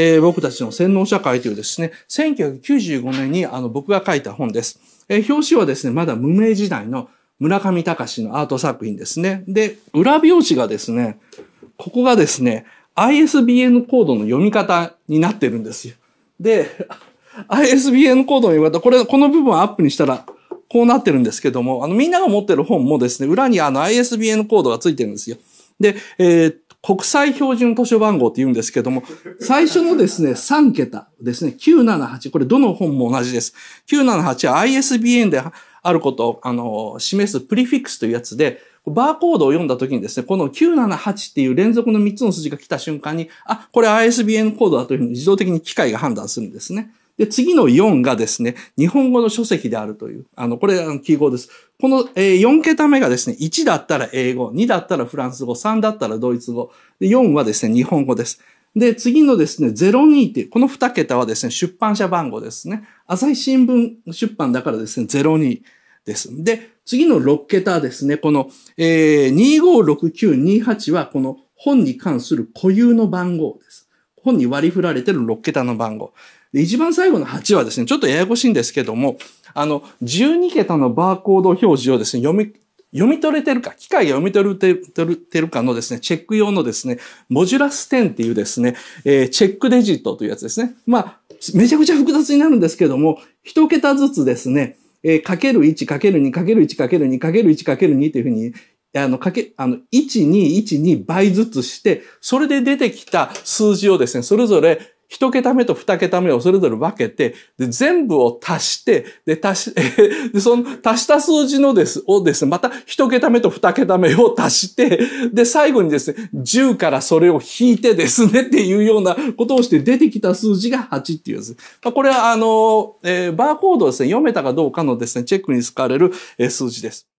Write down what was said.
えー、僕たちの洗脳社会というですね、1995年にあの僕が書いた本です。えー、表紙はですね、まだ無名時代の村上隆のアート作品ですね。で、裏表紙がですね、ここがですね、ISBN コードの読み方になってるんですよ。で、ISBN コードの読み方、これ、この部分をアップにしたら、こうなってるんですけども、あの、みんなが持ってる本もですね、裏にあの ISBN コードがついてるんですよ。で、えー、国際標準図書番号って言うんですけども、最初のですね、3桁ですね、978、これどの本も同じです。978は ISBN であることを、あの、示すプリフィックスというやつで、バーコードを読んだ時にですね、この978っていう連続の3つの数字が来た瞬間に、あ、これ ISBN コードだというふうに自動的に機械が判断するんですね。で、次の4がですね、日本語の書籍であるという、あの、これ、あの、記号です。この、えー、4桁目がですね、1だったら英語、2だったらフランス語、3だったらドイツ語、で4はですね、日本語です。で、次のですね、02っていう、この2桁はですね、出版社番号ですね。朝日新聞出版だからですね、02です。で、次の6桁ですね、この、えー、256928はこの本に関する固有の番号です。本に割り振られてる6桁の番号。で一番最後の8はですね、ちょっとややこしいんですけども、あの、12桁のバーコード表示をですね、読み、読み取れてるか、機械が読み取れてるかのですね、チェック用のですね、モジュラス10っていうですね、えー、チェックデジットというやつですね。まあ、めちゃくちゃ複雑になるんですけども、一桁ずつですね、えー、かける1、かける2、かける1、かける2、かける1、かける2というふうに、あの、かけ、あの、1、2、1、2倍ずつして、それで出てきた数字をですね、それぞれ一桁目と二桁目をそれぞれ分けて、で全部を足して、で、足し、で、その足した数字のです、をですね、また一桁目と二桁目を足して、で、最後にですね、10からそれを引いてですね、っていうようなことをして出てきた数字が8っていうやつ。まあ、これは、あの、えー、バーコードをですね、読めたかどうかのですね、チェックに使われる、数字です。